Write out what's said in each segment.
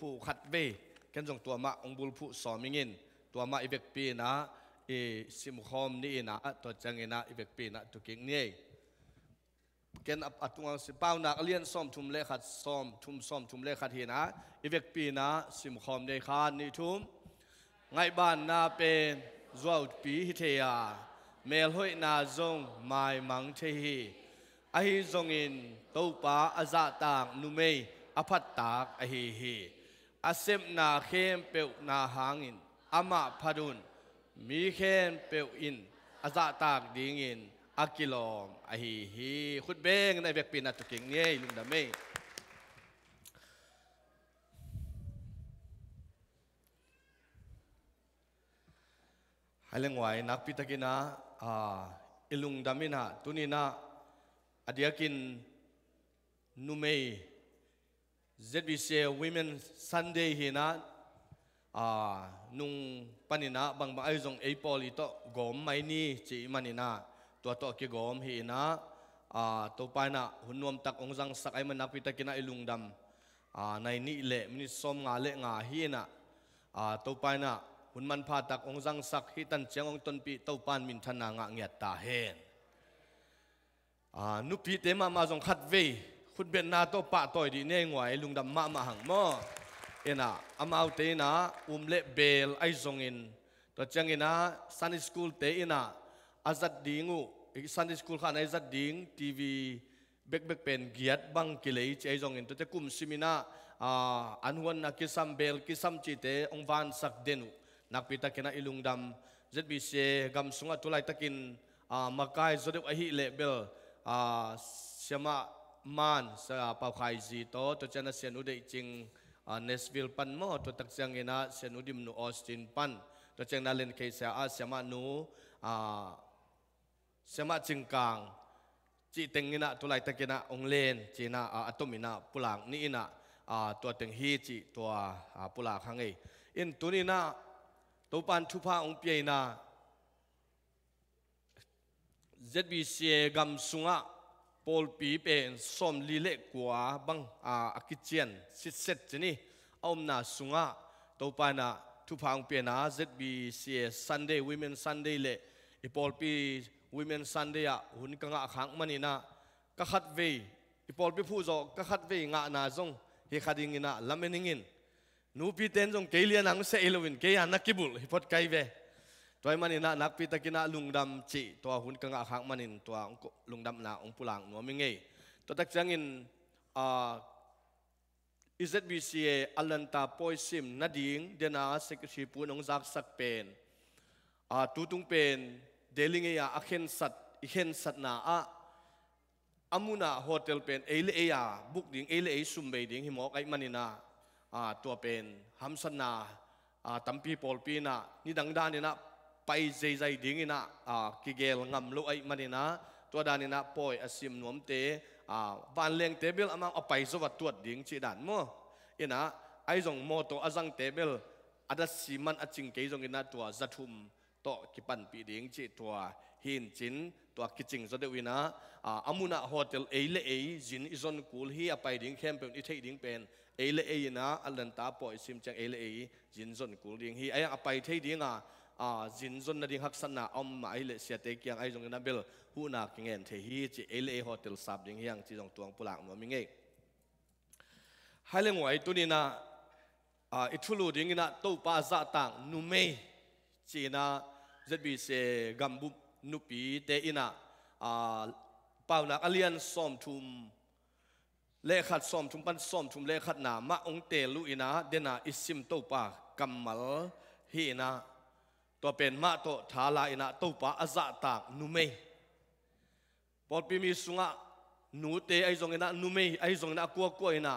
ผู้ขัดเบกันจงตัวมาองบุลผู้สอมิงินตัวมาอีเวกปีนะเอสิมคอมนี่นะตัวจังเงนะอีเวกปีนะตุกิงนี่เกันอัตุงังสิป้าวนักเลียนซ้อมทุมเลขัดซ้อมทุมซ้อมทุมเลขัดเฮนะอีเวกปีนะสิมคอมในคานนี่ทุมไงบ้านนาเป็นรัวปีฮิเทียเมลหอยนาจงไมมังเทฮีอหิจงอินตูปาอาจาต่างนุเมอภัตตากอหิฮีอาเซมนาเข้มเปียวนาหางอิน อามาพาดุน มีเข้มเปียวอินอาจะตากดิงอินอากิลอมอาฮีฮีขุดเบงในเบกปีนัตุกิงเนี่ยลุงดาเมให้เลงไว้นักพิทักษ์นะอ่าอิลุงดามินะตุนีนะอดียกินนุเมย์ ZBC Women Sunday hina à nung panina bang ba ai zong apol ito gom mai ni chi manina to to ki gom hina à to na hunnom tak ong jang sakai manapita kina ilungdam à nai ni le mini som nga le nga hina à to paina na Hunman pha tak ong jang sak hi tan cheng ong ton pi to pan min thana nga ngiat ta hen à nupi tema ma ma zong khat ve พุทเบียนนาโตปะต่อยดีเนี่ยงวยลุงดำมามาหังมอเอ็นะอามาเอาเตนะอุ้มเล็บเบลไอซงอินตัวจังอินะสันนิสกูลเตอินะอาจัดดิ้งูสันนิสกูลข้าในจัดดิ้งทีวีเบกเบกเป็นเกียรติบังกิเลยใจซงอินตัวจะกุมซิมินะอ่าอันวันนักกิสัมเบลกิสัมจิเตองวานสักเดนุนักพิตากินะอิลุงดำ ZBC กำสุงอตุไลตะกินอ่ามาไกจดเดวอหิเลเบลอ่าเสียมา man sa pawkhai zi to to chana sian u dei ching Nesville pan mo to tak chang ina sian u dim nu Austin pan to chang na len ke sa a sema nu a sema ching kang chi teng ina to lai takina ong len chi na a atomina pulang ni ina a to teng hi chi to a pula khang ei in tunina to pan thu pha ong pe na ZBC gam sunga ปลปีเป็นสมลีเล็กกว่าบังอาอคิเจียนสิเซตนี่อมนาสุงะตัวปานะทุพังเปียนา ZBCS Sunday Women Sunday เละอีปลปี Women Sunday อ่ะหุ่นกังอาขังมันนี่นะก็ขัดเวอีปลปีผู้จอกก็ขัดเวงะนาจงเฮขัดิงินะลำเนิงินนูปีเตนจงเกลียนังเซลวินเกียนักกิบุลฮิปอดไกเวตัวมันน่ะนักพิตากินะลุงดำจีตัวหุ่นกังอาหักมันตัวลุงดำน่ะองปุลังนัวมิงเงตัวตักจังอินอ่า EZBCA อัลลันตาปอยซิมนาดิงเดน่าเซกชีปูนองจักสักเป็นอ่าตูตุงเป็นเดลิงเงียอาเคนสัตอีเคนสัตนาอาอามุนาโฮเทลเป็นเอเลเอียบุกดิงเอเลเอซุมเบดิงหิมอกไอมันน่ะอ่าตัวเป็นฮัมสันนาอ่าตัมปีปอลปีน่ะนี่ดังด้านนี่นะไปใจใจดิ้งนะอ่ากิเกลงำลุไอมันนะตัวดานี่นะปอยอสิมนวมเตอ่าบัานเลี้ยงเตเบลอามาเอาไปสวัสดตัวดิ้งชีดันมั่วอีนะไอ้จงโมโตอาจังเตเบลอาจจะสิมันอาจิงเกยจงอีนะตัวจัตุมโตกิปันปีดิ้งชีตัวหินจินตัวกิจิงุดเดวินะอ่าอามุนะโฮเทลเอเลเอจินอิจอนกูลฮีอไปดิ้งเข้มเป็นอิเทดิ้งเป็นเอเลเอนะอัลเลนตาปอยสิมจังเอเลเอจินจอนกูลดิ้งฮีไอ้อาไปเทดิ้งอ่ะ à dân dân nadi hắc san na om mà ai lệ xe tế kiang ai dùng nam bel hu na kinh ngàn thế hi chỉ ele hotel sab ding hiang chỉ dòng tuang pulang nó mình nghe hai lần ngoài tu na à ít thu lưu ding na tàu pa dạ tang nu mê chỉ na rất bị xe gam bu ina à pau na alien som thum lệ khát som thum pan som thum lệ khát na ma ông te lu ina dena isim tàu pa kamal hi na ตัวเป็นมาตัวทาลาอินาตัวปะอาจตากนุเมปอดพิมีสุงะนูเตไอจงอินานุเมไอจงอินากัวกัวอินา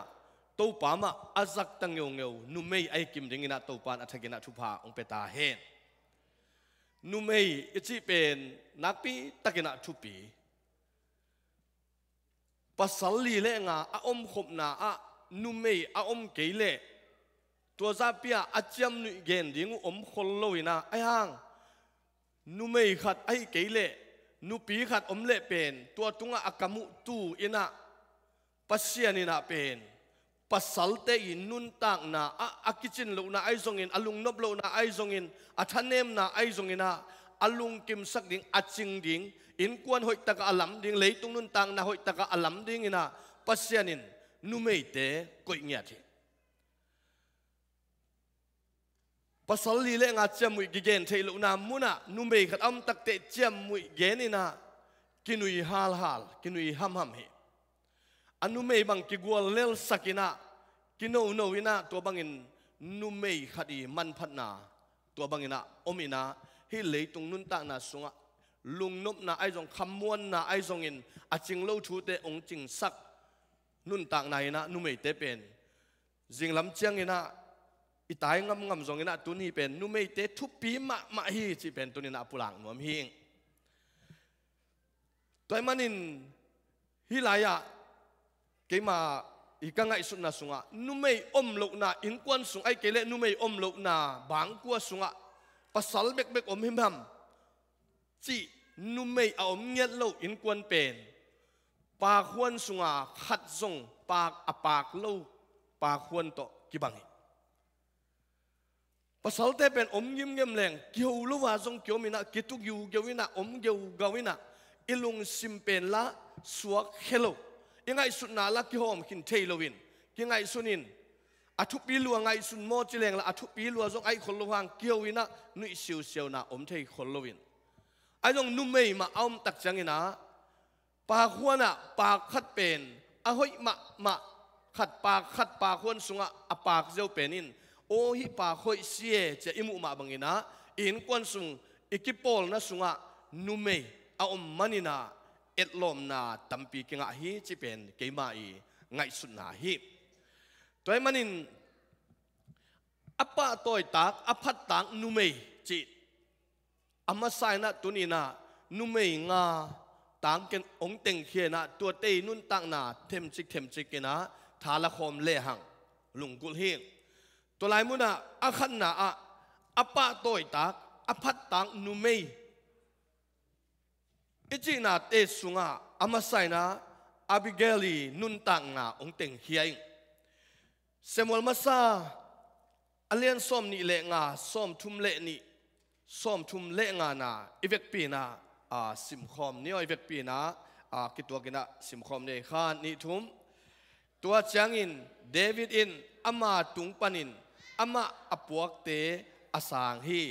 ตัวปามาอาจักตังเงียวเงียวนุเมไอกิมดิงอินาตัวปานอัฐกินาชุภาองเปตาเฮนนุเมอิจิเป็นนักปีตะกินาชุปีปัสสลีเลงาอาอมขบนาอะนุเมอาอมเกเล tua tua gen om tu, ina ตัวซาเปียอาจำนุเกนดิ้งอมคนลอยนะไอ้ห่างนุไม่ขัดไอ้เกลเล่นุปีขัดอมเล่เป็นตัวตุงอักมุตูอินะปัสเซียนินะเป็น pasal pasalte in nun tang na a kitchen lo na ai in alung nop lo na ai zongin a thanem na ai ina alung kim sak ding aching ding in kwan hoi taka alam ding tung nun tang na hoi taka alam ding ina pasianin numei te koi nya thi pasali le nga chamui gigen thailo na muna numbe khat am takte chamui genina kinui hal hal kinui ham ham he anume bang ki gwal lel sakina kino no ina to bangin nume khadi man phatna to bangina omina hi tung nun ta na sunga lungnop na ai aizong khamuan na ai aizong in a aching lo thu te ong ching sak nun tak na ina nume te pen jinglam chiang ina อีตายงำงำสงเงินตุนฮีเป็นนุ่มไม่เตะทุบปีมะมะฮีจีเป็นตุนินาปุลังนวมฮีตัวมันินฮีลายะเกี่ยมาอีกังไอสุนัสุงะนุ่มไม่อมลุกนาอินกวนสุงไอเกเลนุ่มไม่อมลุกนาบางกัวสุงะปัสสาวะเบกเบกอมหิมหัมจีนุ่มไม่เอาอมเงียดโลกอินกวนเป็นปากควนสุงะขัดทรงปากอปากโลกปากควนโตกิบังฮีภาษาเตเป็นอมยิ้มเงมแรงเกี่ยวลูกว่าทรงเกี่ยวมินะกิตุกิวเกี่ยววินะอมเกี่ยวกาวินะอิลุงซิมเป็นละสวกเฮโลยังไงสุดนาละกิหอมขินเทโลวินยังไงสุนินอธุปีลัวไงสุนโมจิเลงละอธุปีลัวทรงไอคนละวังเกี่ยววินะนุ่ยเซียวเซียวนาอมเทคนละวินไอตรงนุ่มไม่มาเอาตักจังนะปากหัวนะปากขัดเป็นอ้อยมะมะขัดปากขัดปากวนสุงะอปากเจ้าเป็นนินโอฮิปาคอยเสียจะอิมุมาบังอินะอินควนสุงอิกิปอลนะสุงะนุเมอาอมมันินาเอ็ดลมนาตัมปีกิงะฮีจิเป็นเกมาอีไงสุนาฮีตัวมันินอปะตัวตากอพัตตังนุเมจิอามาไซนะตุนีนานุเมงาตังกันองเต็งเฮียนะตัวเตนุนตังนาเทมจิกเทมจิกกนะทาละคมเล่หังลุงกุลเฮงตัวลายมุนะอาขันนาอะอปะตัวตากอพัดตังนุเมยอิจินาเตสุงะอามาไซนาอาบิเกลีนุนตังงาองเต็งเฮียงเซมอลมาซาอเลียนสอมนี่เลงาสอมทุมเลนี่สอมทุมเลงานาอีเวกปีนาอาสิมคอมนี่อีเวกปีนาอากิตัวกินะสิมคอมเนี่ยขานี่ทุมตัวเชียงอินเดวิดอินอามาตุงปันิน ama apuak te asang hi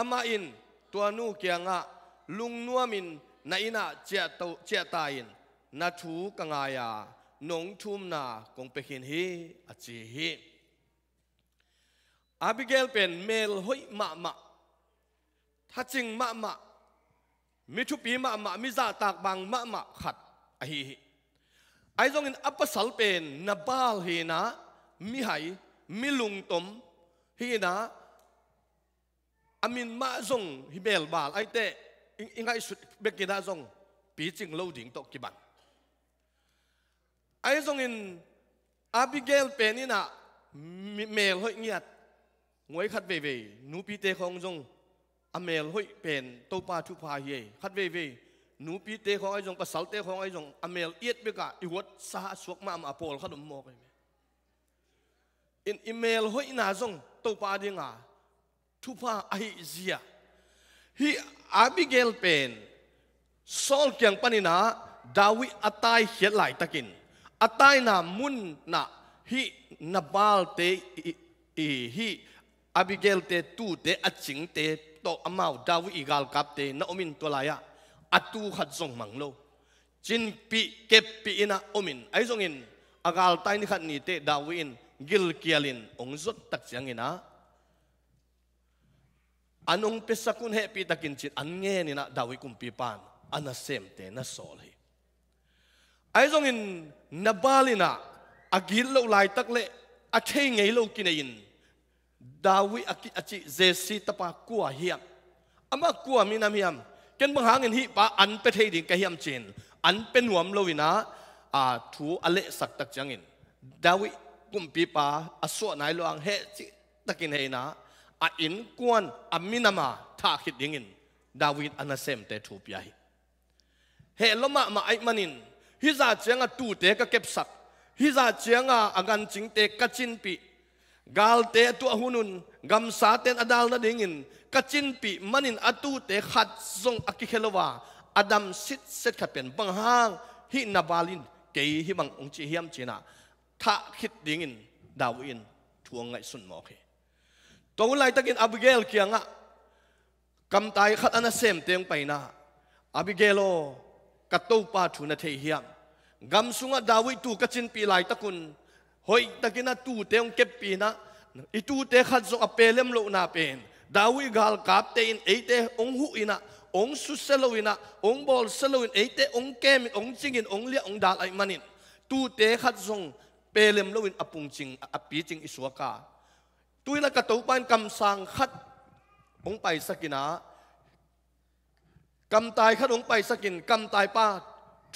ama in tua nu kia nga lung nuamin na ina chia to chia ta in na thu ka nga ya nong thum na kong pe hin hi a chi hi abigail pen mel hoi ma ma tha ching ma ma mi thu pi ma ma mi za tak bang ma ma khat a hi hi ai zong in apasal pen na bal hi na mi hai mi lung tom hi na amin ma zong hi bel bal ai te ingai sut bekina zong pi ching lo ding tok ki ban ai zong in abigail penina mel hoi ngiat ngoi khat ve ve nu pi te khong zong amel mel hoi pen to pa thu pa hi khat ve ve nu pi te khong ai zong pasal te khong ai zong amel mel iet beka i wat sa suak ma am apol khat um mo kai in email hoi na zong to pa dinga tu pa ai zia hi abigail pen sol kyang panina dawi atai hiet lai takin atai na mun na hi nabal te i hi abigail te tu te aching te to amau dawi igal kap te na omin tolaya atu khat zong lo chin pi kep pi ina omin ai zong in agal tai ni khat ni te dawi in gil kialin ong zot tak chiang ina anung pesakun he pi takin chit an nge ni na dawi kumpipan pi te na sol hi ai zong in nabalina agil lo lai tak le a thei ngei lo kin e in dawi aki achi jesi tapa kwa hiam ama kwa minam hiam ken bang hangin hi pa an pet thei din ka chin an pe nuam lo ina a thu ale sak tak changin dawi กุมปีปาอสวนายลวงเฮจิตะกินเฮนะอาอินกวนอามินามาทาคิดดิ่งิน ดาวิดอันเซมเตทูปยัยเฮลมามาไอมันิน ฮิซาเจียงตูเตกเก็บสักฮิซาเจียงอากันจิงเตกัจินปีกาลเตตัวหุนุนกำสาเตนอดาลนาดิ่งินกัจินปีมันินอตูเตขัดทรงอคิเคลวาอดัมสิทเซตขัดเป็นบังฮางฮินาบาลินเกยฮิบังองจิเฮียมจีนา thà khít đình in đào in chuông ngay sun mò khi tôi lại takin Abigail kia ngạ cầm tay khát anh xem tiếng bay na Abigail o cắt tàu pa chu na thấy hiam gam sunga David tu cắt chân pi lại takun hoi takin na tu tiếng kép pi na itu te khát zo apelem lo na pen David gal kap te in ate ong hu ina ong su ina ong bol in seloin ate ong kem ong chingin ong lia ong dal ai manin tu te khát zong เปเลมลวินอปุงจิงอปีจิงอิสวกาตุยละกะตุปันกำสังขัดองไปสกินากำตายขัดองไปสกินกำตายป้า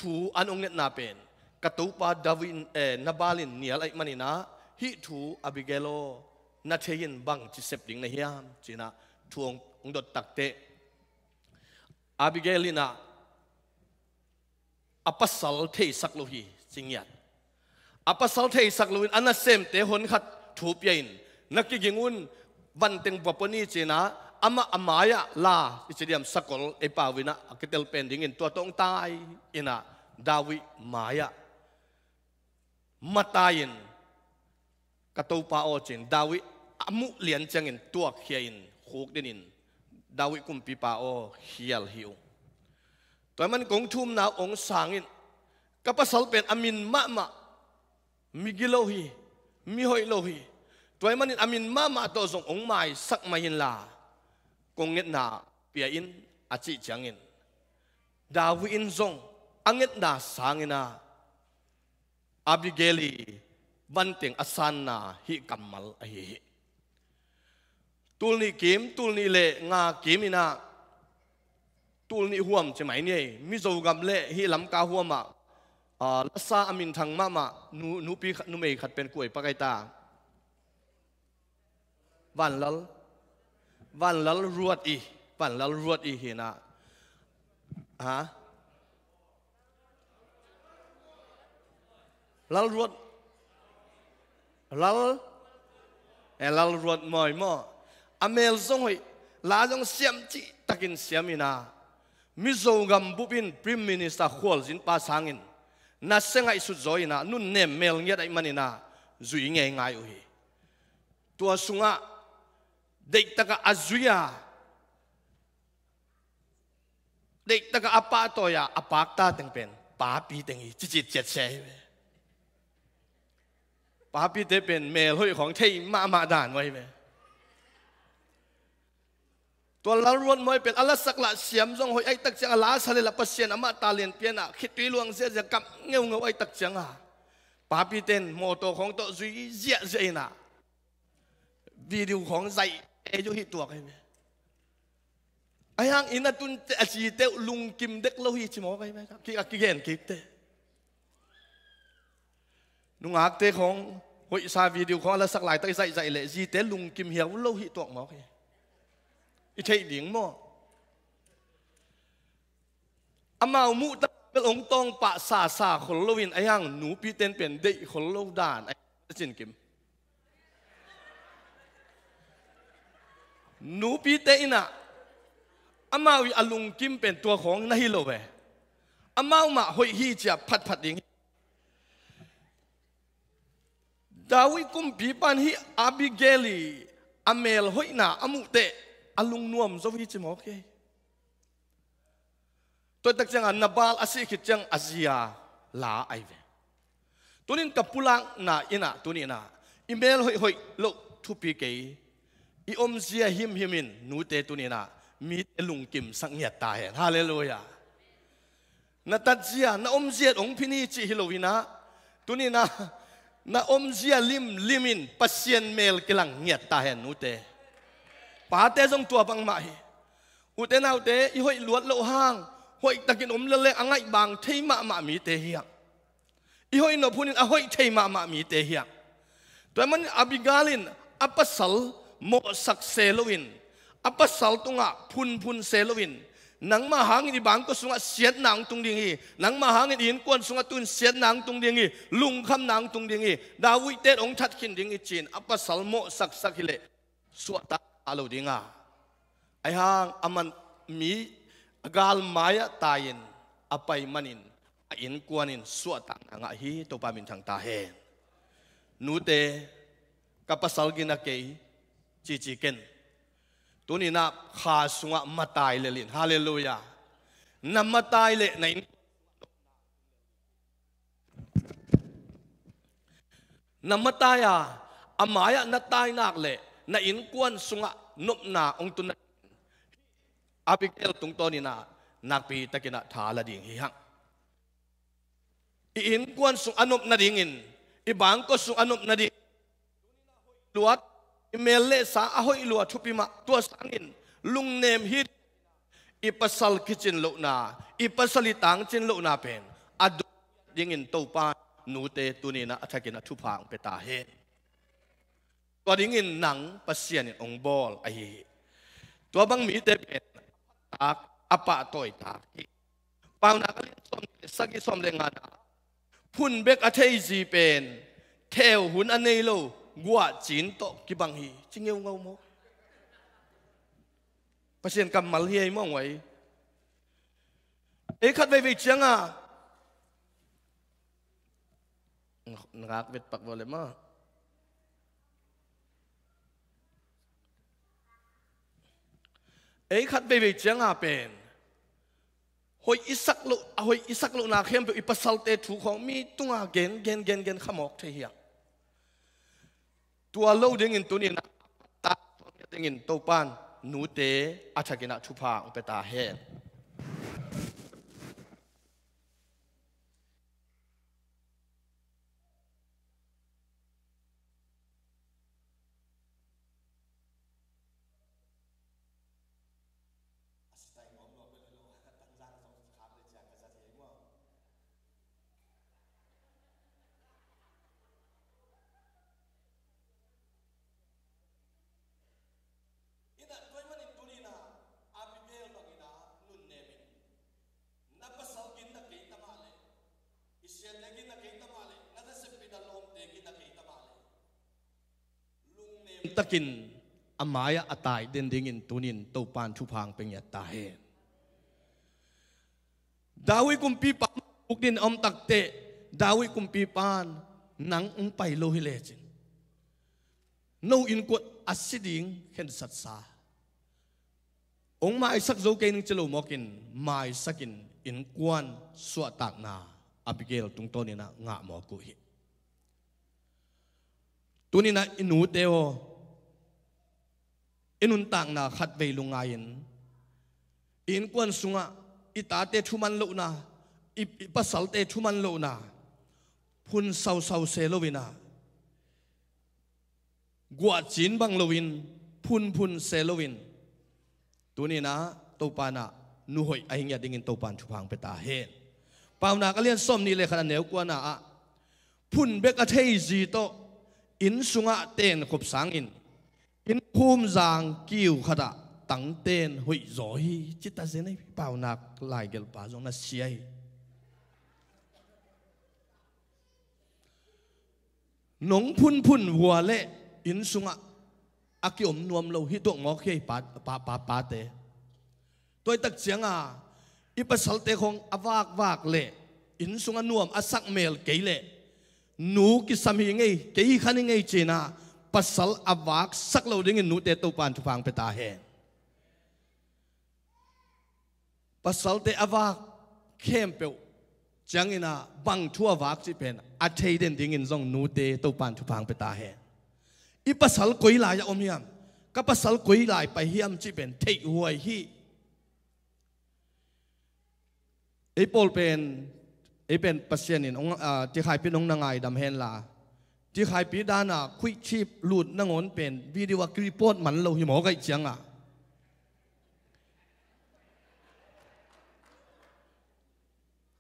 ถูอันองเนตนาเป็นกะตุปาดาวินเอนาบาลินเนียลไอมันินะฮิถูอับิเกโลนาเทียนบังจิเซปดิงในฮิยามจีนะทวงองดตักเตอับิเกลินะอปัสสัลเทสักโลฮีจิงยัด apasal thei sakluin ana sem te hon khat thup yain naki gingun van teng waponi chena ama amaya la ichidiam sakol epawina akitel pending in tua tong tai ina dawi maya matayin katopa o chin dawi amu lian changin tuak hiain khuk dinin dawi kumpi pa o hial hiu toy man kong thum na ong sangin kapasal pen amin ma ma migilohi mihoilohi toy manin amin ma ma to zong ong mai sak mai in la konget na pia in achi changin dawi in zong anget na sang sangina abigeli banteng asan na hi kamal ahi tulni kim tulni le nga kim ina tulni huam che ni mi zo gam le hi lam ka huama ลัซาอมินทางมามานูนูปีนูเมยขัดเป็นกล้วยปากไกตาวันลลวันลลรวดอีวันลลรวดอีเห็นะฮะลลรวดลลเอลลรวดมอยมออเมลซงหอยลาจงเสียมจิตักินเสียมินามิโซกัมบุปินพรีมินิสเตอร์ขวลจินปาสังอิน na sengai su zoi na nun nem mel nge dai manina zui nge ngai uhi tua sunga dei taka azuya dei taka apa to ya apak ta teng pen pa pi teng hi chi chi chet se pa pi te pen mel hoi khong thei ma ma dan wai ve ตัวลารุนมวยเป็นอัลลสักละเสียมจงหอยไอตักเจียงอัลลสเลละเปเซียนอามาตาเลียนเปียนะคิดตีลวงเสียจะกับเงี้ยวเงี้ยวไอตักเจียงอ่ะปาปีเต็นโมโตของตัวจุยเจียเจียนะวิดีโอของใจเอจุฮิตัวกันไอ้ฮังอินาตุนเตอจีเตลุงกิมเด็กโลหิจิมอกันไหมครับคิดอักกิเกนคิดเตนุ่งอักเตของหอยซาวิดีโอของอัลลสักหลายตักใจใจเลยจีเตลุงกิมเหียวโลหิตัวมอกันอิเิหลิงมั่วอามามุตเป็นองตองปะสาสาคนลวินไอยังหนูพีเตนเป็นเด็กคนลวดานไอจินกิมหนูพีเตอินะอามาวิอลุงกิมเป็นตัวของนายโลเวอามามาหอยฮีจบพัดพัดดิ่งดาวิกุมพีปันฮีอาบิเกลีอเมลหอยนาอมุเต alung nuam zo hi chi mo ke to tak chang an nabal asi khit chang azia la ai ve tunin kapulang na ina tunina email hoi hoi lo thu pi ke i om zia him himin nu te tunina mi lung kim sang nyat ta hen hallelujah na tat zia na om zia ong phini chi hilowina tunina na om zia lim limin pasien mel kilang nyat ta hen nu te pate jong tua bang mai uten au te i hoi luat lo hang hoi takin om le le angai bang thei ma ma mi te hiang i hoi no punin a hoi thei ma ma mi te hiang to man abigalin apasal mo sak seloin apasal tunga phun phun seloin nang ma hang ni bang ko sunga siat nang tung ding hi nang ma hang in kon sunga tun siat nang tung ding hi lung kham nang tung ding hi dawi te ong that khin ding i chin apa salmo sak sak hile suata alo đi dinga ai hang aman mi gal maya tayin apai manin in kuanin suatan nga hi to pa min thang ta he nute kapasal na ke chi chi ken tuni na kha sunga matai le lin hallelujah na matai le nei na mataya amaya na tai nak le na in kuan sunga nop na ong tun abigail tung to ni na nakpi takina thala ding hi hang i in kuan sung anop na ding in i bang ko sung anop na ding luat email le sa ahoi luat thupima tua sangin lung nem hi i pasal kitchen lo na i pasali tang chin lo na pen adu ding in to pa nu te tu ni na athakina thu phang pe ta he ตัวดิ้งินหนังปัสเซียนองบอลไอตัวบังมีเตเป็นตากอปาตัอตากปาวนักเลนสมสกิสมเรงานพุ่นเบกอเทยจีเป็นเทวหุ่นอันนี้โลกัวจีนโตกิบังฮีจิงเงวเงาโมปัสเซียนกำมัลเฮียมองไว้เอ้ขัดไปวิจังอ่ะนักเวทปักบอลเลยมั้ ấy khát về về chẳng à bền hoi isak lu hoi isak lu na khem pe ipasal te thu khong mi tung tunga gen gen gen gen khamok the hiya tua lo ding in tunin ta tàu pan ding in topan nu chụp achakina thupa ta hen มายอตายเดินดิ่งินตุนินตัวปานทุพังเป็นยาตายดาวิกุมปีปานบุกดินอมตักเตะดาวิกุมปีปานนังอุ้งไปโลหิเลจินโนอินกวดอัศดิงเห็นสัตสาองมาสักโจเกนจะลูมอกินมาสักินอินกวนสวตากนาอบิเกลตุงโตนี่นะงะมอกุหิตุนี่นะอินูเตโอินุนตังนาขัดเวลุงไงอินควนสุงะอิตาเตชุมันโลนาอิปัสสัลเตชุมันโลนาพุนสาวสาวเซลวินากวาจินบังโลวินพุนพุนเซลวินตัวนี้นะตัวปานะนุ่ยไอ้เงี้ยดิ่งตัวปานชุพังไปตาเห็นปาวนาเก็เรียนส้มนี่เลยขนาดเหนียวกว่านะพุนเบกเทยจีโตอินสุงะเตนขบสังอิน in khum giang kiu khada tang tên hui gió hi chỉ ta dễ này bảo nạc lại gel bà giống là xia nong phun phun hùa lệ in sung ạ à kiểu nuông lâu hi tuộng ngó khi bà bà bà bà tế tôi tắc chiang à ipasal te khong avak à, vak lệ in sung à nuông asak à mel kế lệ nú cái sam hi ngay cái hi khăn ngay chỉ na ปัสสลอวักสักเราดึงเงินนุเตตุปานทุฟังเปตาเฮนปัสสลเตอวักเข้มเปียวจังเงินะบังทัววักจีเป็นอัจฉริยะดึงเงินซ่งนุเตตุปานทุฟังเปตาเฮนอีปัสสลกุยลายอมยามกับปัสสลกุยลายไปเฮียมจีเป็นเทคหวยฮีไอปอลเป็นไอเป็นปัสเซนินองที่ใครเป็นองนางไงดำเฮนลาที่ขายปีดาน่ะคุยชีพหลุดนงอนเป็นวิดีวากรีโอดมันเราหิมอกันเชียงอ่ะ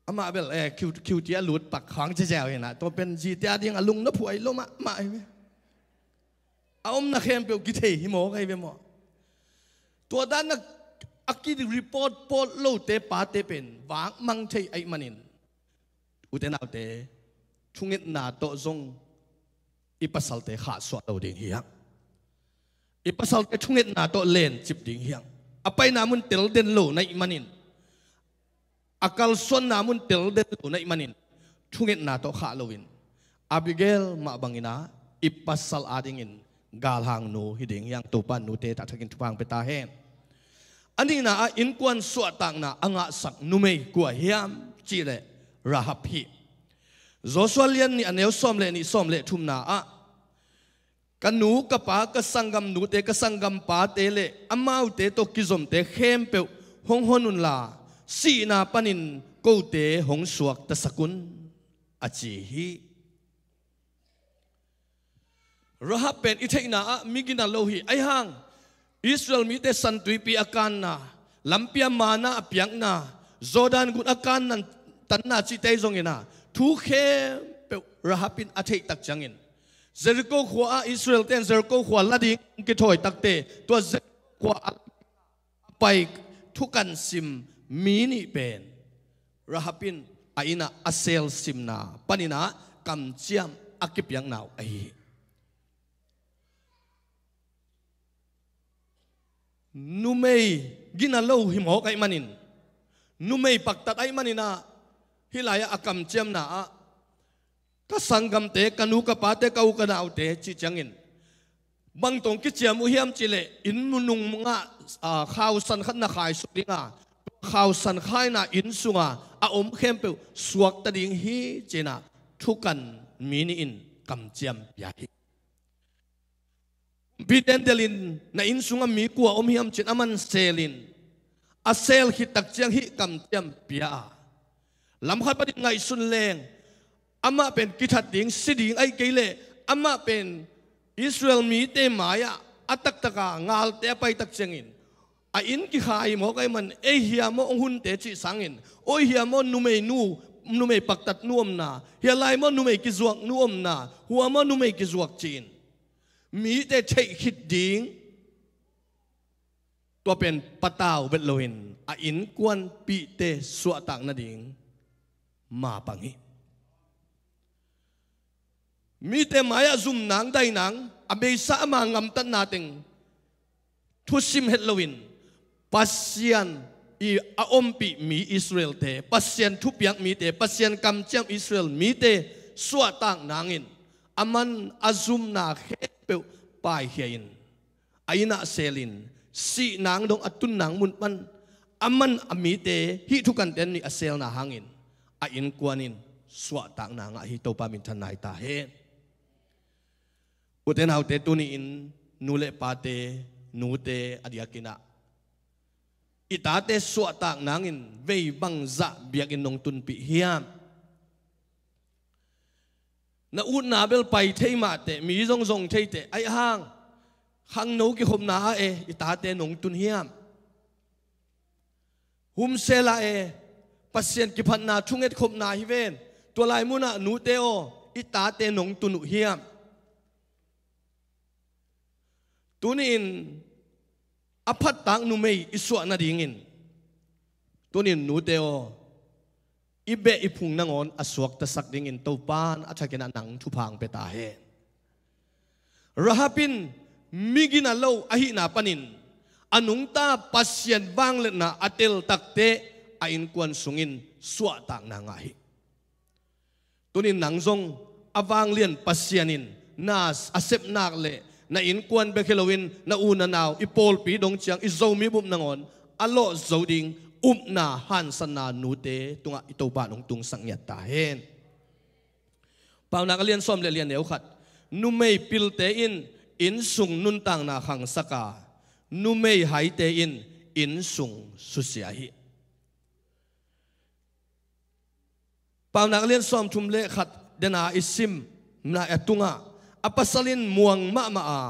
อามาเป็นเอคิวคิวเจียหลุดปักขังเจ๋วเห็นนะตัวเป็นจีเตียดิ้งลุงนพวยลมามาไหมเอาอมนักเขมเปียวกิเทหิมอกันเปหมอตัวด้านนักอักกิดรีพอร์ตปอดโลเตปาเตเป็นวางมังเยไอมันินอุตนาเตชุงเงินนาโตซง ipasalte kha swa to ding hiang ipasalte chungit na to len chip ding hiang apay mun tel den lo na imanin akal son mun tel den lo na imanin chungit na to kha lowin abigail ma bangina ipasal adingin galhang no hiding yang tupan no te tatakin tupang petahen ani na in kwan suatang na anga sak numei kwa hiam le rahap hi Joshua liên ni anh yêu xóm lệ ni xóm lệ thum na à cái nụ cái pa cái sang gam nụ tế cái pa tế lệ amau tế to kizom tế khem pe hong honun la si na panin câu tế hong suak ta sakun a chi hi Rahab pen ithek na migina lohi ai hang Israel mi te san tui pi akan na lampia mana apiang na Jordan gut akan nan tan na chi te zong e na thu khe pe rahapin athei tak changin Jericho khua Israel ten Jericho khua ladi ki thoi takte to khua pai thukan sim mini pen rahapin aina asel simna panina kam chiam akip yang nau ai numei ginalo himok ai manin numei paktat ai manina hi lai a kam chem na a ka sangam te kanu ka pa te kau ka nau te chi changin bang tong ki chem u hiam chi le in mu nung nga a khau san khat na khai su nga khau san khai na in su nga a om khem pe suak ta ding hi che na thu kan mi ni in kam chem ya hi bidendelin na in sunga mi kwa om hiam chin aman selin a sel hi tak chiang hi kam chem pia ลำคัดปฏิไงสุนแรงอามาเป็นกิทัดดิงสิดิงไอเกลเลอามาเป็นอิสราเอลมีเตมายะอัตกตะกางาลเตไปตักเจงินอาินกิขายมอกไอมันเอเฮียมอองหุนเตจิสังินโอเฮียมอนุเมนูนุเมปักตัดนุ่มนาเฮียไลมอนุเมกิจวกนุ่มนาหัวมอนุเมกิจวกจีนมีแต่ใช้คิดดิงตัวเป็นปะตาวเบทโลหินอาินกวนปีเตสวตังนาดิง ma pangi mi te maya zum nang dai nang abe sa ma ngam tan nating thusim halloween pasian i aompi mi israel te pasian thupiang mi te pasian kam cham israel mi te suwa tang nangin aman azum na hepe pai hiain aina selin si nang dong atun nang mun pan aman amite hi thukan ten ni asel na hangin a in kwanin swa tak na nga hi to pa min than nai ta he uten hau te tuni in nule pa te nu te adiakina ita te swa tak nangin vei bang za biak in nong tun pi hiam na u na bel pai thei ma te mi zong zong thei te ai hang hang nấu ki hôm na e ita te nong tun hiam hum se la e ปัสเซียนกิพันนาชุงเอ็ดคมนาฮิเวนตัวลายมุนะนูเตโออิตาเตนงตุนุเฮียมตุนินอภัตตังนุเมอิสวนาดิงินตุนินนูเตโออิเบอิพุงนางอนอสวกตะสักดิงินตัปานอาชากินานังทุพังเปตาเฮรหับินมิกินาโลอหินาปนินอนุงตาปัสเซียนบางเลนะอเตลตักเต a in kuan sungin suwa tak na nga hi tunin nang zong awang lian pasianin nas asep nak na in kuan bekhelowin na una naw ipol pi dong chiang izo mi bum nangon alo ding um na han san na nu te tunga ito ba nung tung sang yat ta pau na lian som le lian neu khat nu mei pil te in in sung nuntang tang na khang saka nu mei hai te in in sung su ปาวนักเลียนสอมชุมเละขัดเดนาอิซิมนาเอตุงะอปัสลินมวงมะมาอา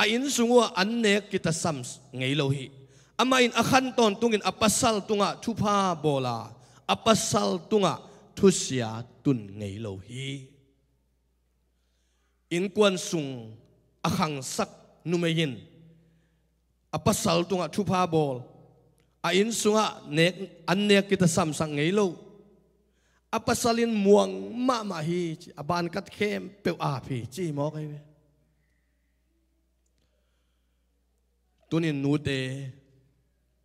อาอินสุงวอันเนกกิตาซัมส์ไงโลหิอามาอินอคันตอนตุงินอปัสลตุงะทุพาโบลาอปัสลตุงะทุสยาตุนไงโลหิอินกวนสุงอคังสักนุเมยินอปัสลตุงะทุพาโบลอาอินสุงะเนกอันเนกกิตาซัมสังไงโล apasalin muang ma ma hi aban kat khem pe a phi chi mo kai ve tunin nu te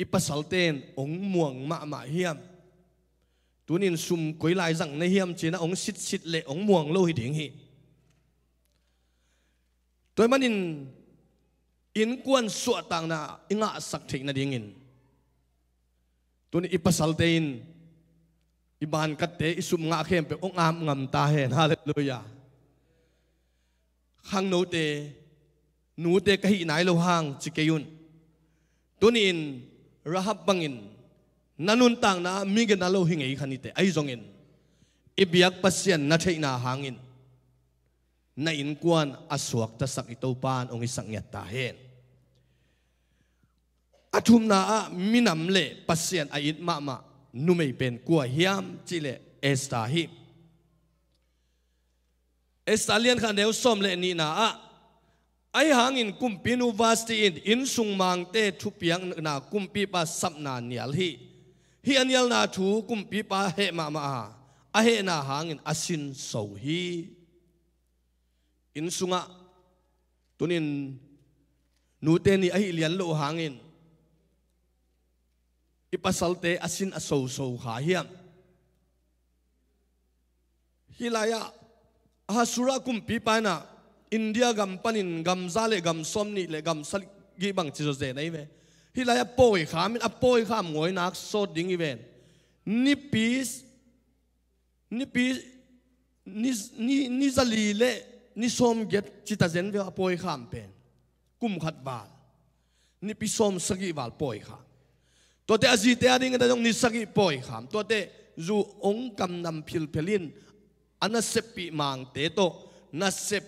ipasalten ong muang ma ma hiam tunin sum koi lai rằng na hiam china ong sit sit le ong muang lo hi ding hi tôi manin in quan suat tang na inga sak thik na dingin tunin ipasalten i ban kat te i sum nga khem pe ong am ngam ta hen hallelujah khang no te nu te ka hi nai lo hang chi ke yun tunin rahab bangin nanun tang na mi ge na lo hi ngei khani te ai jong in i pasien na thei na hangin na in kwan aswak ta sak ito pan ong isang yat ta hen athum na a minam le pasien ait in ma ma nu mei pen kwa hiam chile esta hi esta lian khan deu som le ni na a ai hang in kumpi nu vasti in in sung mang te thu piang na kumpi pa sap na nial hi hi anial na thu kumpi pa he ma ma a a he na hang in asin so hi in sunga tunin nu te ni ai lian lo hang in i te asin aso so kha hiam hilaya hasura kum pi na india gam panin gam zale gam somni le gam sal gi bang chi zo ze nei ve hilaya poi kha min a poi kha ngoi nak so ding i ven ni pis ni pis ni ni ni zali le ni som get chita zen ve a poi kham pen kum khat bal ni pi som sagi bal poi kham ตัวเตอจีเตอดิ่งแต่ต้องนิสักิปอยขามตัวเตรูองกำนำพิลเพลินอันนั้นเสพปีมังเตโตนั่นเสพ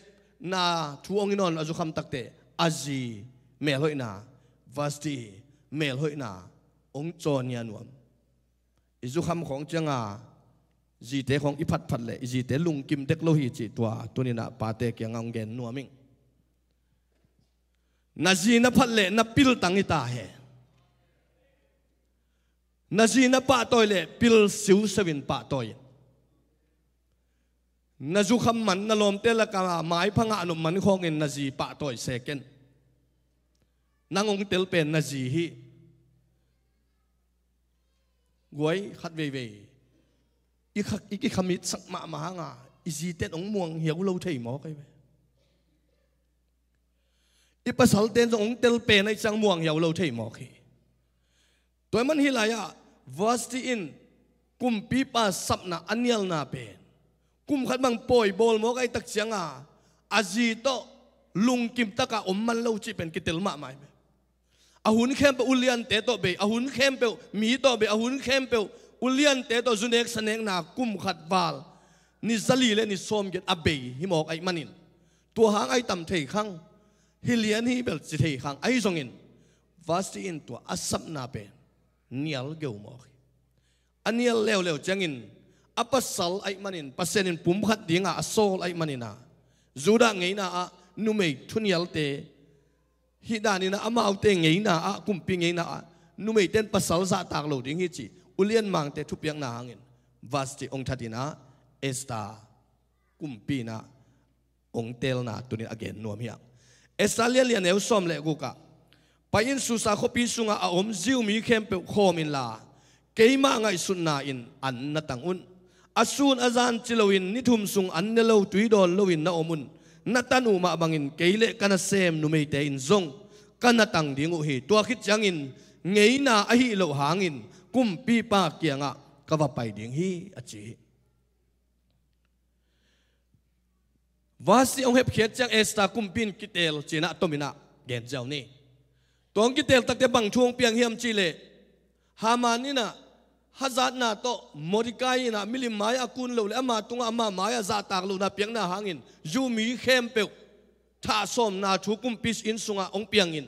น่าชูองอินอนอาจุคำตักเตอจีเมลหอยนาวัสตีเมลหอยนาองจอนยานวมอิจุคำของจังอาจีเตของอิพัดพัดเลยจีเตลุงกิมเด็กโลหิตจีตัวตัวนี้นะปาเตเกียงองเกนนัวมิงนาจีนับพัดเลยนับพิลตังอิตาเฮ na ji na pa toi le pil siu sevin pa toi na ju kham man na lom te la ka mai phanga nu man khong in na ji pa toi second nangong tel pen na ji hi guai khat ve ve i khắc i ki khamit sak ma ma nga i ji te ong muang hieu lo thei mo kai ve i pasal ten ong tel pen ai sang muang hieu lo thei mo khi tôi mình hi lại à verse ti in kum pipa sap na anial na pen kum khat mang poi bol mo kai tak chianga aji to lung kim taka om man lo chi pen kitel ma mai me ahun khem pe ulian te to be ahun khem pe mi to be ahun khem pe ulian te to zunek sanek na kum khat bal ni zali le ni som get abe mok ai manin tu hang ai tam thei khang hilian hi bel chi thei khang ai zongin vasti in tu asap na pen nial ge umori anial leo leo jangin apa sal ai manin pasenin pumkhat dinga asol ai manina zura na a numei thunial te hidani na ama autte ngeina a kumpi na a numei ten pasal za tak lo ding hi chi ulian mang te thupiang na hangin vasti ong na esta kumpi na ong tel na tunin again nuam hiang esta lian lian neu som le guka ไปอินสุสาคบินสุงอาอมจิวมีเข้มเปโคมินลาเกมาไงสุนนาอินอันนตังอุนอาซูนอาจารย์จิลวินนิทุมสุงอันเนลวตุยดอลลวินนาอมุนนัตันูมาบังอินเกเลกันเซมนุเมเตอินซงกันตังดิงอุฮีตัวคิดจังอินไงนาอหิโลหางอินกุมปีปาเกียงะกว่าไปดิงฮีอจีวาสิองเฮบเขียจังเอสตากุมปินกิเตลจีนาตมินาเดนเจ้านี่ตองกิเตลตักเตบังช่วงเปียงเฮียมจีเลฮามานี่นะฮัจัดนาโตมริกายนะมิลิมายอากุนเลวเลยมาตุงอามาหมายอาซาตากลูนะเปียงนาหางินยูมีเข้มเปิกท่าสมนาชุกุมปิสอินสุงาองเปียงอิน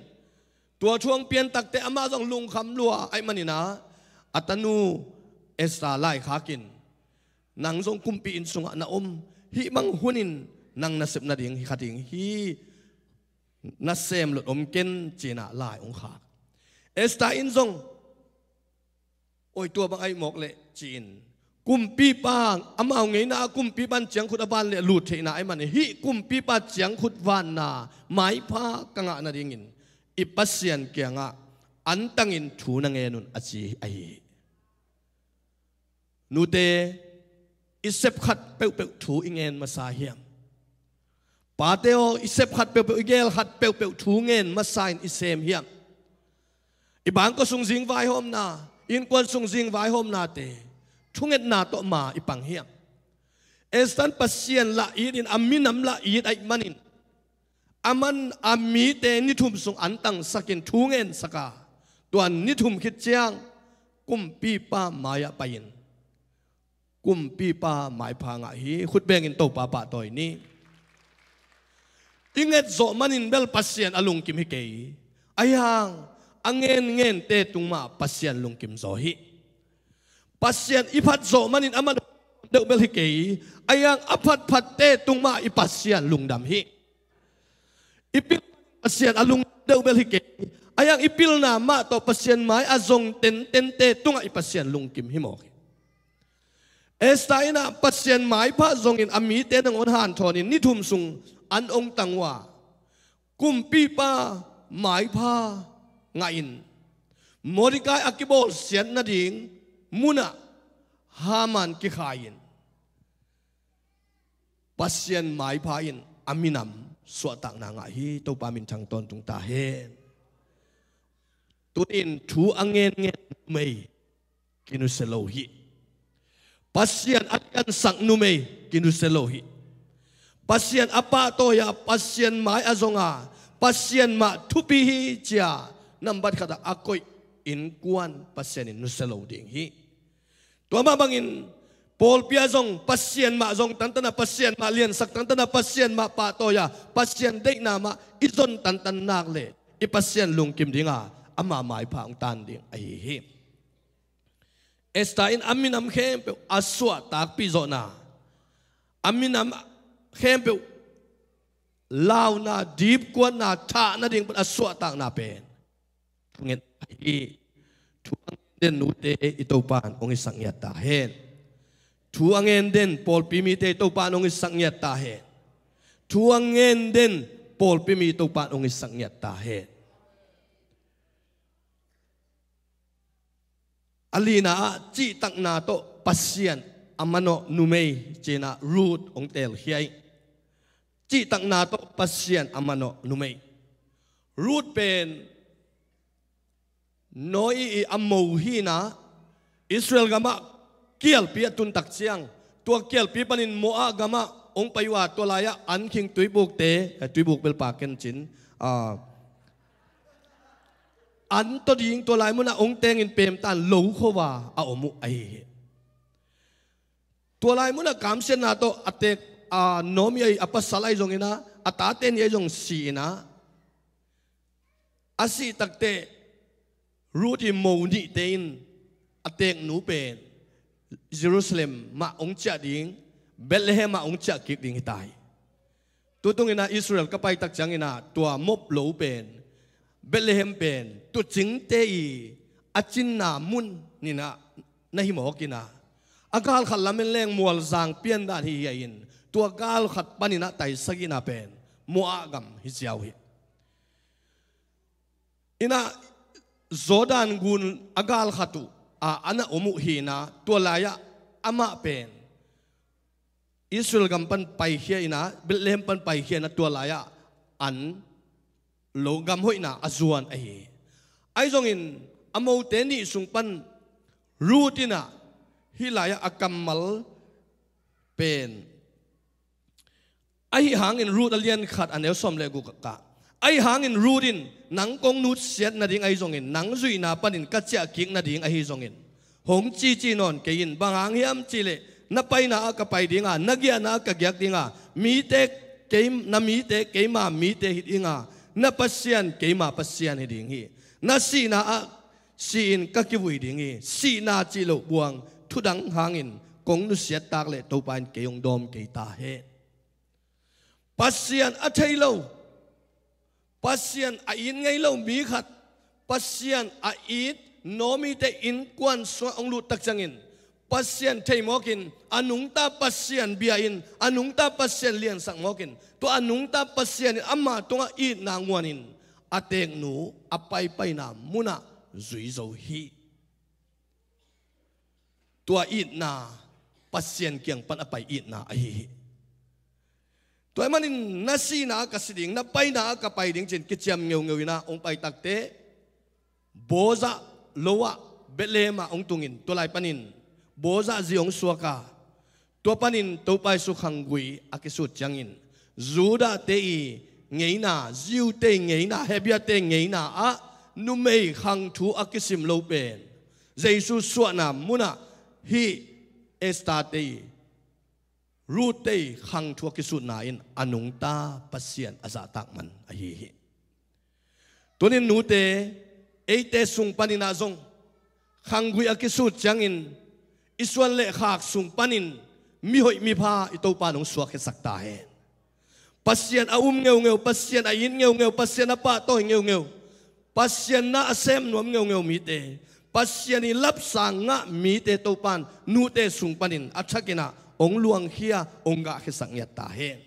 ตัวช่วงเปียนตักเตอามาจงลุงคำลัวไอ้มันนี่นะอัตนูเอสตาไลขากินนางจงกุมปีอินสุงานาอมฮิมังหุนินนางนัสบนาดิงฮิขัดิงฮี na sem lut om ken china lai ong kha esta in zong oi tua bang ai mok le chin kum pi pang amao ngei na kum pi ban chiang khut aban le lut the na ai man hi kum pi pa chiang khut van na mai pha kanga na ringin ipasian kianga an in thu na nge nun achi ai nu te isep khat peu peu thu ingen ma sa hiang ปาเตโออิเซปขัดเปียวเปียวอีเกลขัดเปียวเปียวทูเงินมาไซน์อิเซมเฮียงอีบางก็สุงจิงไว้หอมนาอินควนสุงจิงไว้หอมนาเตทุงเงินนาตมาอีปังเฮียงเอสตันปัสเซียนละอีดินอามินำละอีดไอมันินอามันอามีเตนิทุมสุงอันตังสกินทูเงินสกาตัวนิทุมคิดเจียงกุมปีป้ามายาไปยินกุมปีป้าหมายพางะฮีขุดเบงินโตปาปะตัอยนี้ inget zo manin bel pasien alung kim hi ke ayang angen ngen te ma pasien lung kim zo hi pasien iphat zo manin aman deu bel hi ke ayang aphat phat te tungma i pasien lung dam hi ipil pasien alung deu bel hi ayang ipil na ma to pasien mai azong ten ten te tung i pasien lung kim hi mo Esta ina pasien mai pa zongin ami te nang on han thonin ni thum sung an ông tăng hòa kum pi pa mai pa ngain morikai akibol sian na ding muna haman ki khain pasien mai pa in aminam so tak na nga hi to pa min chang ton tung ta hen tuin thu angen ngen mei kinuselo hi pasien akan sang nu mei kinuselo hi pasien apa to ya pasien mai azonga pasien ma thupi hi cha nambat kada akoi in kuan pasien in nusalo ding tua ma bangin Paul Piazong, pasien ma zong tantana pasien ma lian sak tantana pasien ma pa to ya pasien de nama izon tantan nak le i pasien lung kim dinga ama mai pa ang tan ding ai hi estain aminam khem aswa tak pi zona aminam khem biểu lao na deep quan na tha na ding bật swa tak na pen ngen hi thuang den nu te itopan ong isang ya ta hen thuang en den pol pimi te itopan ong isang ya ta hen thuang en den pol pimi itopan ong isang ya ta hen alina chi tang na to pasien amano numei chena root ong tel hiai จิตักนาโตปัสเซียนอามานอนุเมรูดเป็นน้อยออัมโมฮีนะอิสราเอลกามาเกียลเปียตุนตักเชียงตัวเกียลปีปันินโมอากามาองไปว่าตัวลายอันคิงตุยบุกเตตุยบุกเปลปากกนจินอันตัวดิ่งตัวลายมุนาองเตงินเปมตันโลขวาเอาอมุไอตัวลายมุนากามเสนาโตอเตก à a nom ye apasalai jong ina ataten ye jong si ina asi takte ruti moni tein ateng nu pen Jerusalem ma ong cha ding Bethlehem ma ong cha kik ding tai tutung ina Israel kapai tak chang ina tua mop lo pen Bethlehem pen tu ching te i achin na mun nina na hi mo kina akal khallamen leng mual zang pian dan hi in tua gal khat panina tai sagina pen mua gam hi chiao hi ina zodan gun agal khatu a ana omu hi na tua laya ama pen Israel gam pan pai hia ina Bethlehem pan pai hia na tua laya an lo gam hoi na azuan ai ai zong in amo te ni sung pan rutina hilaya akamal pen ai hang in root alien anh em xóm le gu ka ai hang in root in nang kong nút xét na ding ai zong in nang duy na pan in ka cha kik na ding ai zong in hong chi chi non ke in bang hang hiam chi le na pai na ka pai ding a na gya na ka gyak ding a mi te ke na mi te ke ma mi te hit inga na pasian ke ma pasian hit ding hi na si na a si in ka ki vui ding hi si na chi lo buang thu dang hang in kong nu set tak le to pan ke yong dom ke ta he pasian a thei lo pasian a in ngay lo mi khat pasian a it no mi te in quan so ong lu tak changin pasian thei mokin anung ta pasian bia in anung ta pasian lian sak mokin to anung ta pasian amma tonga i na ngwanin ateng nu apai pai na muna zui zo hi tua i na pasian kiang pan apai i na a hi hi ตัวมันนี่นั่นสินะก็สิ่งนั้นไปนะก็ไปดิ่งจริงกิจมเงียวเงียวนะองไปตักเตะโบจะลัวเบลเลมาองตุงินตัวไรปนินโบจะจีองสัวกาตัวปนินตัวไปสุขังกุยอากิสุดจังอินจูดาเตอีเงียนาจิวเตเงียนาเฮเบียเตเงียนาอะนุเมยขังทูอากิสิมโลเป็นเจสุสวนามุนาฮีเอสตาเตอีรูเตขังทัวกิสุนาอินอนุงตาปัสยันอาซาตักมันอหิหิตัวนี้นูเตเอเตสุงปานินาจงขังกุยกิสุจังอินอิสวนเลขากสุงปานินมีหอยมีพาอิโตปานงสวกสักตาเฮปัสยันอาอุมเงียวเงียวปัสยันอายินเงียวเงียวปัสยันอาปะโตเงียวเงียวปัสยันนาเซมนวมเงียวเงียวมีเตปัสยันอิลับสังงะมีเตโตปานนูเตสุงปานินอัชกินา ông luang hia ông ga khi sang yat ta hen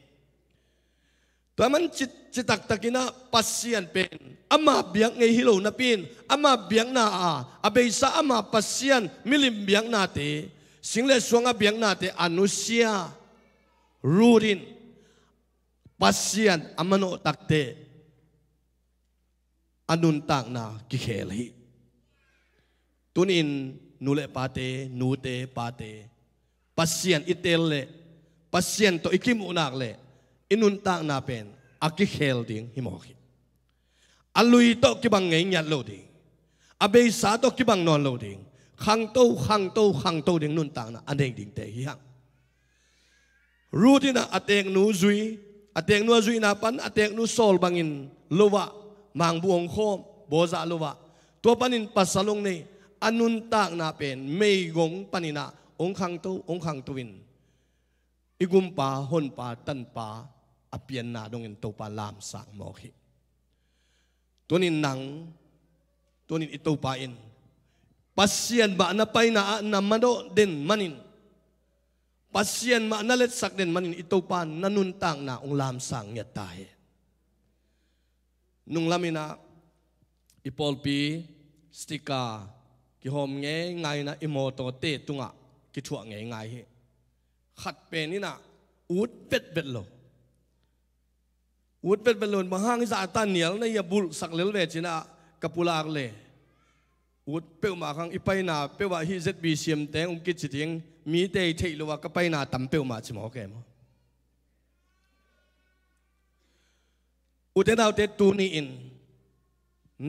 to man chit chitak takina pasian pen ama biang ngai hilo na pin ama biang na à. a abeisa ama pasian milim biang na te single suanga biang na te anusia rurin pasian amano takte anun tak na ki tunin nule pate nute pate pasien itel le pasien to ikim le inun tak na pen aki khel himoki alui to ki bang ngai nyat lo ding abei sa to ki bang non loading ding khang to khang to khang to ding nun na aneng ding te hi hang rutina ateng nu zui ateng nu zui na pan ateng nu sol bangin lowa mang buong khom boza lowa to panin pasalong ne anun tak na pen mei gong panina ongkang to, ongkang tuwin. Igumpa, honpa, tanpa, apian na dong ito pa lamsang mohi. Tunin nang, tunin ito in. Pasyan ba na pay na mano din manin. Pasyan ma naletsak din manin ito pa nanuntang na ang lamsang niya tayo. Nung lamin na ipolpi, stika, kihom nge ngay na imoto te tunga. กิจวั่รไงไงขัดเป็นนี่นะอูดเป็ดเป็ดโลอูดเป็ดเป็ดโลมาห้างซาตันเหนียวในยาบุลสักเลลเวจินะกับปุลากเลยอูดเป้ามาข้างอีไปนาเป้ยว่าฮีเซบีเซียมแตงองกิจิติงมีเตยเทลว่ากับไปนาตำเป้ามาชิมโอเคมั้อุตนาอุตตูนีอิน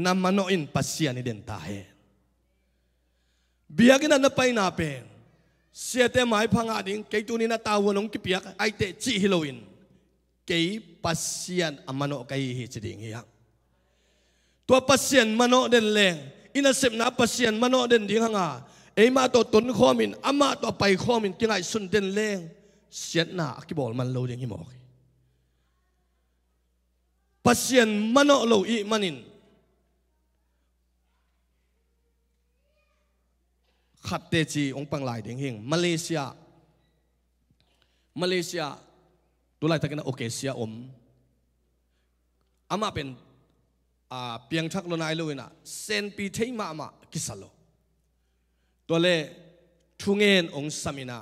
นำมโนอินปัสยานิเดนตาเฮเบียกินันไปนาเป็นเสียแต่หมายพังอาดิงเกตุนินาตาวนงกิเปียกไอเตจิฮิโลวินเกยปัสเซียนอมโนกัยฮิจดิงฮิฮักตัวปัสเซียนมโนเดนแรงอินาเซบนาปัสเซียนมโนเดนดิงหงอาเอมาตัวตนข้อมินอามาตัวไปข้อมินกินไอสุนเดนแรงเสียหน้ากิบอลมันโลดิงฮิมอกปัสเซียนมโนโลอีมันินขัดเตจีองปังหลายเด้งเฮงมาเลเซียมาเลเซียตัวไรตะกันโอเคเซียอมอามาเป็นอ่าเพียงชักลนายลลยนะเซนปีเทมาอามากิสโลตัวเลทุงเงินองสามินา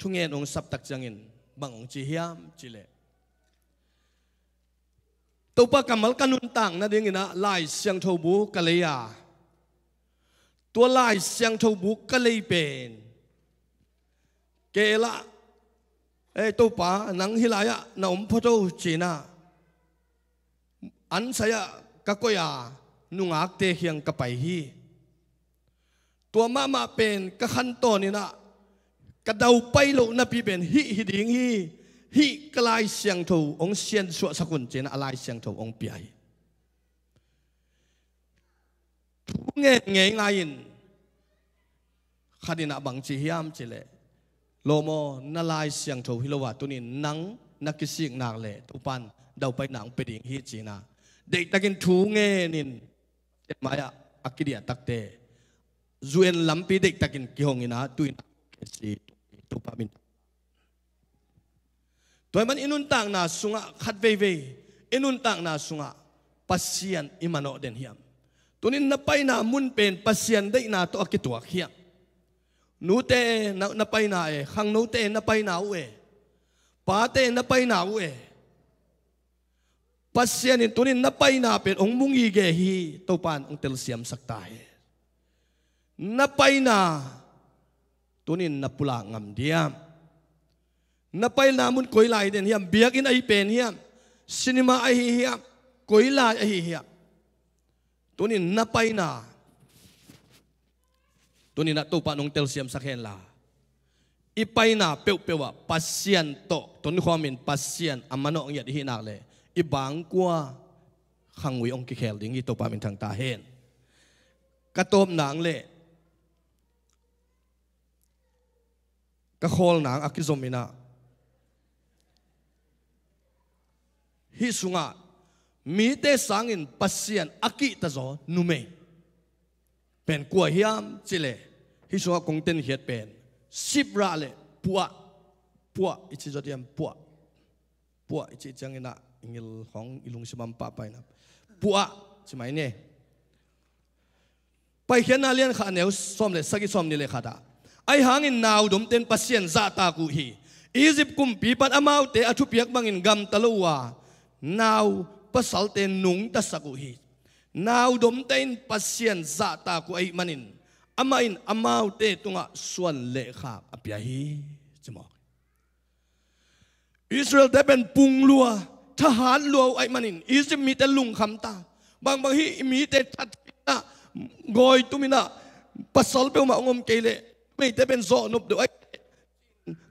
ทุงเงินองสับตักจังเงินบางองจีฮิมจีเลตัวปะกัมัลกันุนตังนะเด้งนะลายเซียงทบูกะเลียตัวลายเสียงทบุกก็เลยเป็นเกละเอตัวป้าหนังฮิลายะนอมพะโตจีนาอันสยะก็กอยานุงอักเตเฮียงกบไปฮีตัวมามาเป็นกะขันโตนี่นะกะเดาไปูลนับพี่เป็นฮิฮิดิงฮีฮิกลายเสียงทูองเซียนสวสกุลเจนอะไรเสียงทูองเปียเงยเงยอินขัดินะบังจีฮิมจิเลโลโมนาลายเสียงโทฮิโลวาตุนินนังนักกิสิกนักเลตุปันเดาไปหนังไปดิ่งฮีจีนาเด็กตะกินทูเงนินเอ็มายาอักิเดียตักเตจูเอ็นลัมปีเด็กตะกินกิฮงอินะตุยนักเกสีตุปามินตัวมันอินุนต่างนาสุงะขัดเวเวอินุนต่างนาสุงะปัสเซียนอิมานอเดนเฮียมตัวนี้นับไปนามุนเป็นปัสเซียนได้นาตัวกิตัวเฮียมนูเตนับไปไหนขังนูเตนับไปหนาวเอป้าเตนับไปหนาวเอปัสเซียนินตุนินนับไปหนาเป็นองมุงยีเกฮีตปานองเตลเซียมสักตายนับไปหนาตุนินนับปุลางําเดียมนับไปหนามุนกอยไลเดนเฮียมเบียกินไอเป็นเฮียมซินิมาไอเฮียมกอยไลไอเฮียมตุนินนับไปหนา tunin na to pa nung tel siam sa la ipay na peu wa ah, pasien to tun khamin pasien amano ang yat hinak le ibang kwa khangwi ong ki khel ding ito pa min thang ta hen katop nang le ka khol nang akizomina hi sunga mi te sangin pasien aki ta zo nume เป็นกัวเฮียมจิเลฮิสัวคงเต็นเฮียเป็นสิบราเลปัวปัวอิจิจอดยมปัวปัวอิจิจังอินะอิงลของอิลุงสิมัมปะไปนะปัวใช่ไหมเนี่ยไปเขียนอะไรขันขาเนียซ้อมเลยสักีซ้อมนี่เลยขาดาไอหางินนาวดมเต็นปัสเซียนซาตากูฮีอีจิปคกุมปีปัดอมาอุเตอชุเปียกบังอินกัมตะลัวน o w p a s ส l te n นุงต a ส a กุฮี Now dom tain pasien za ta ku ai manin. Amain amau te tunga suan le kha apyahi chimo. Israel da ben pung lua tha han lua ai manin. Is mi te lung kham ta. Bang bang hi mi te that na goi tumina pasol pe ma ngom kele. Mi te ben zo nup do ai.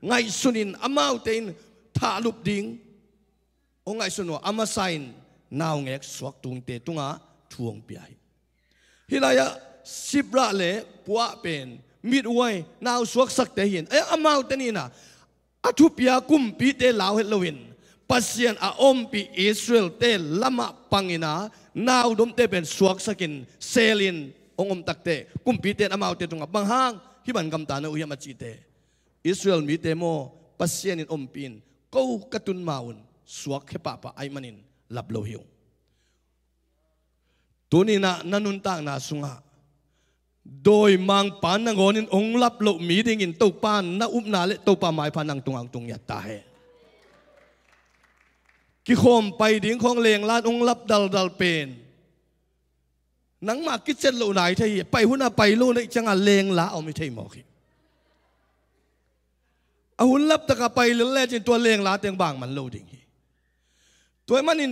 Ngai sunin amau tein tha lup ding. Ongai sunwa amasain nau ngek suak tung te tunga. ทวงเปียฮิลายะสิบระเลปัวเป็นมิดไว้นาวสวกสักแต่เห็นเอ้อามาเตนี่นะอาทุปยากุมปีเตลาวเฮลวินปัสยันอาอมปีอิสราเอลเตลามะปังอินานาวดมเตเป็นสวกสักินเซลินองอมตักเตกุมปีเตอามาเตตรงกับบางห้างฮิบันกำตานะอุยามาจิเตอิสราเอลมีเตโมปัสยันินอมปินกูกตุนมาอุนสวกเขปะปะไอมันินลับโลหิวตัวนี้นะนันนุนต่างนะสุงะโดยมังปานนังอนินองลับโลมีดิ่งินตุปานนงอุบนาเลตุปามายพานังตุงอังตุงยัตตาเฮกิโคมไปดิ่งของเลงลานองลับดัลดัลเป็นนังมากิเซนโลไหนทียไปหุนาไปลูในจังอาะเลงละเอาไม่ใช่หมอกิอาหุนลับตะกะไปเรือแลจินตัวเลงละเตียงบางมันโลดิ่งตัวมันนิน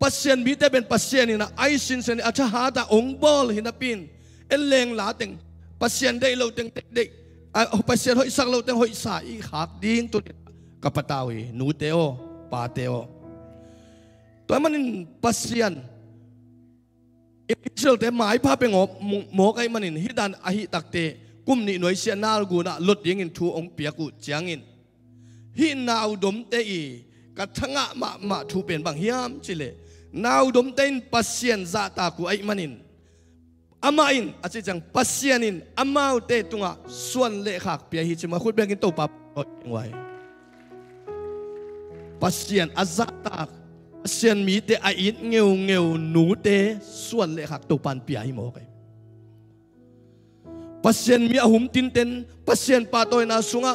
ปัศเชียนบีแต่เป็นปัศเชียนนี่นะไอซินเซนอาชาฮาตาองบอลหินปินเอเลงหลาเต็งปัศเชียนได้เราเต็งเด็กปัศเชียนหอยสักเราเต็งหอยสายขาดดิ้งตัวกับปะตาวีนูเตโอปาเตโอตัวมันปัศเชียนอิสราเอลแต่หมายภาพเป็นงบหมอกไอ้มันนี่ฮิดันอหิตักเตกุมนี่หน่วยเสียนาลกูนะลดยิงินทูองเปียกูจียงินฮินาวดมเตอีกัทังะมามาทูเป็นบางเฮียมจิเล Now dom ten pasien za ta ku ai manin. Ama in achi chang pasien in amau te tunga suan le khak pia hi chima khut bengin to pap ngwai. Pasien azata pasien mi te ai in ngeu ngeu nu te suan le khak to pan pia hi mo kai. Pasien mi ahum tin ten pasien pa toy na sunga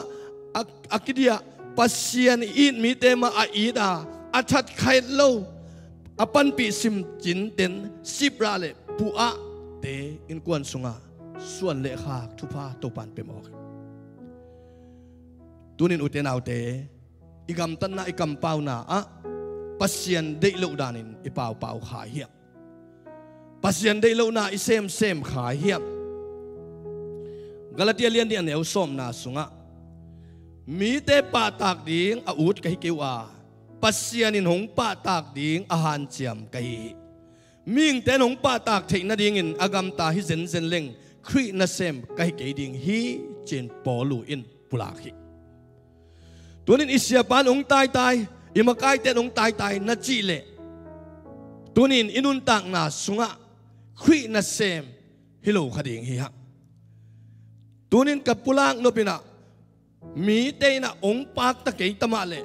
akidia pasien in mi te ma ai da achat khai lo apan pi sim chin ten sipra le pua te in kuan sunga suan le kha pha to pan pe mo tunin uten autte igam tan na ikam pau na a pasian de lo danin ipau pau kha hiap pasien de lo na isem sem kha hiap galatia lian dian ne som na sunga mi te pa tak ding a ut kai kiwa pasian in hong pa tak ding ahan chiam kai ming ten hong pa tak thei na ding in agam ta hi zen zen leng khri na sem kai kai ding hi chen polu in pula khi tunin isia pan ong tai tai imakai ten ong tai tai na chi le tunin inun tak na sunga khri na sem hilo khading hi ha tunin kapulang pina mi te na ong pak ta kei tama le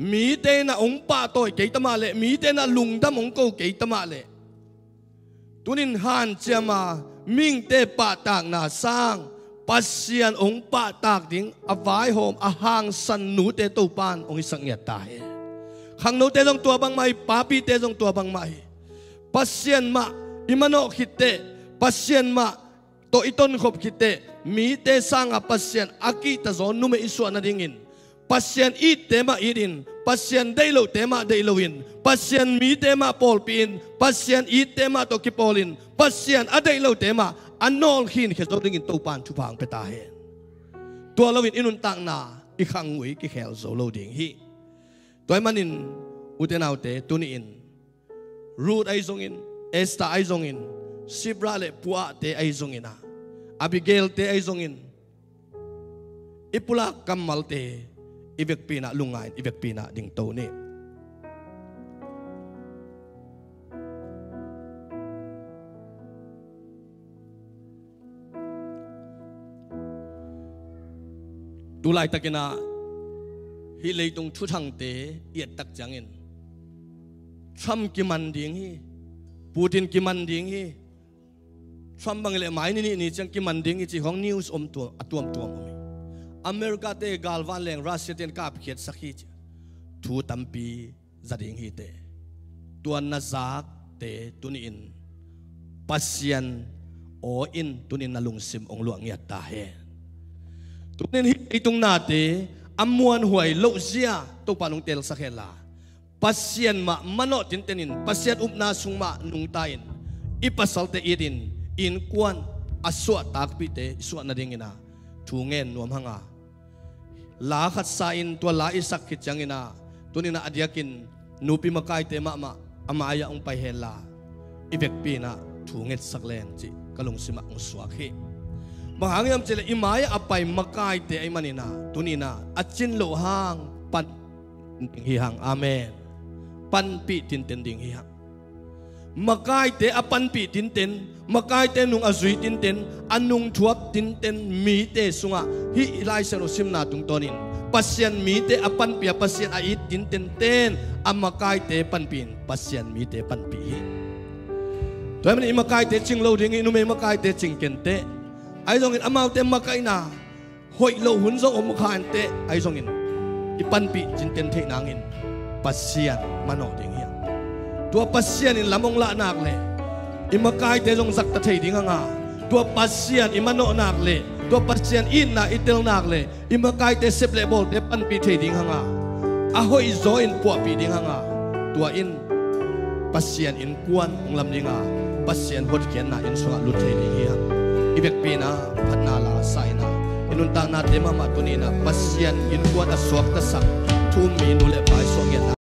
mi te na ong pa toy ke tama lệ mi tên là lùng na ông dam kể ko ke tama le tunin chia chama ming te pa tak na sang ông pasian ong pa tak ding avai hom ahang san nu te to pan ong isang ya tai khang no te dong tua bang mai papi te dong tua bang mai pasian ma imano khite pasian ma to iton khop khite mi te sang a pasian aki ta zo nume iswa na dingin pasien i tema irin pasien daylo tema dayloin pasien mi tema polpin pasien i tema to kipolin pasien adaylo tema anol hin khel ding in pan chu bang peta he to lawin inun tak na i khang ngui ki khel zo lo ding hi toy manin te tuni in root ai zong in esta ai zong in sibra le pua te ai zong ina abigail te ai zong in ipula kamal te ibek pina lungain ibek pina ding to ni tulai takina hi leitung thu thang te yet tak changin trump ki man ding hi putin ki man ding hi trump bang le mai ni ni chẳng ki man ding hi chỉ hong news om tu atuam tuam om America te galwan leng Russia ten kap khiet sakhi thu tampi zading hi te tuan na zak te tunin pasien o in tunin nalung sim ong luang ya ta he tunin hi itung na te amuan huai lo zia to panung tel sakhela pasien ma mano tin tenin pasien sung ma nung tain te irin in kwan aswa takpite iswa na dingina ชูเงินนวมหังอะลาขัดสายินตัวลาอิสักขิจังอินะตัวนี้นะอดียกินนูปิมากายเตมะมะอามายาองไปเฮลาอีเบกปีนะชูเงินสักเลนจิกลงสิมาองสวาขีบางย่งเจริอิมายอไปมากายเตไอมันนี่นะตัวนี้นะอจินโลหังปันหิหังอเมนปันปีตินตินดิ่งหิหัง makai te apan pi tin ten makai te nung azui tin ten anung thuap tin ten mi te sunga hi lai sero sim na tung tonin pasien mi te apan pi pasien ai tin ten ten amakai te pan pin pasien mi te pan pi hi toy man imakai te ching lo ding inu me makai te ching ken te ai dong in amau te makai na hoi lo hun zo om khan te ai dong in ipan pi tin ten the nangin pasien mano ding hi tua pasian in lamong la nak le ima kai te jong zak ta thei ding anga tua pasian ima no nak le tua pasian in na itel nak le ima kai te sep le bol te pan pi thei ding anga a hoi zo in pu pi ding anga tua in pasian in kuan nglam dinga pasian hot kian na in sunga lu thei ni hi ibek pe na phat na la sai na inun ta na te mama ma na pasian in kuan a suak ta sak thu mi nu le pai so nge